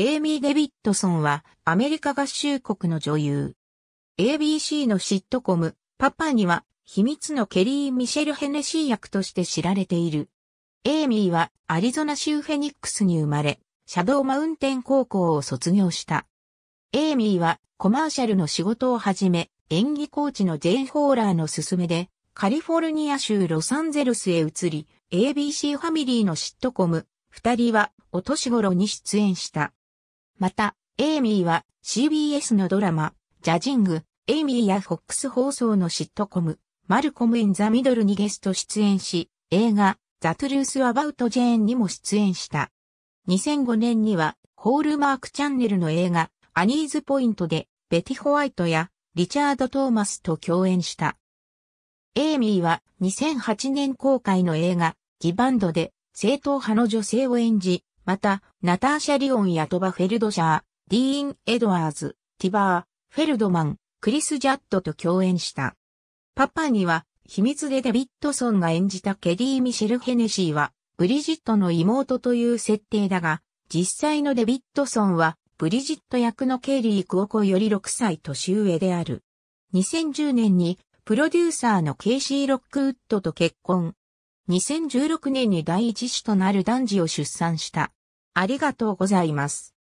エイミー・デビッドソンはアメリカ合衆国の女優。ABC のシットコム、パパには秘密のケリー・ミシェル・ヘネシー役として知られている。エイミーはアリゾナ州フェニックスに生まれ、シャドーマウンテン高校を卒業した。エイミーはコマーシャルの仕事をはじめ、演技コーチのジェイ・ホーラーの勧めで、カリフォルニア州ロサンゼルスへ移り、ABC ファミリーのシットコム、二人はお年頃に出演した。また、エイミーは CBS のドラマ、ジャジング、エイミーやフォックス放送のシットコム、マルコム・イン・ザ・ミドルにゲスト出演し、映画、ザ・トゥルース・アバウト・ジェーンにも出演した。2005年には、ホールマークチャンネルの映画、アニーズ・ポイントで、ベティ・ホワイトや、リチャード・トーマスと共演した。エイミーは2008年公開の映画、ギバンドで正統派の女性を演じ、また、ナターシャ・リオンやトバ・フェルドシャー、ディーン・エドワーズ、ティバー、フェルドマン、クリス・ジャッドと共演した。パパには、秘密でデビッドソンが演じたケリー・ミシェル・ヘネシーは、ブリジットの妹という設定だが、実際のデビッドソンは、ブリジット役のケリー・クオコより6歳年上である。2010年に、プロデューサーのケイシー・ロックウッドと結婚。2016年に第一子となる男児を出産した。ありがとうございます。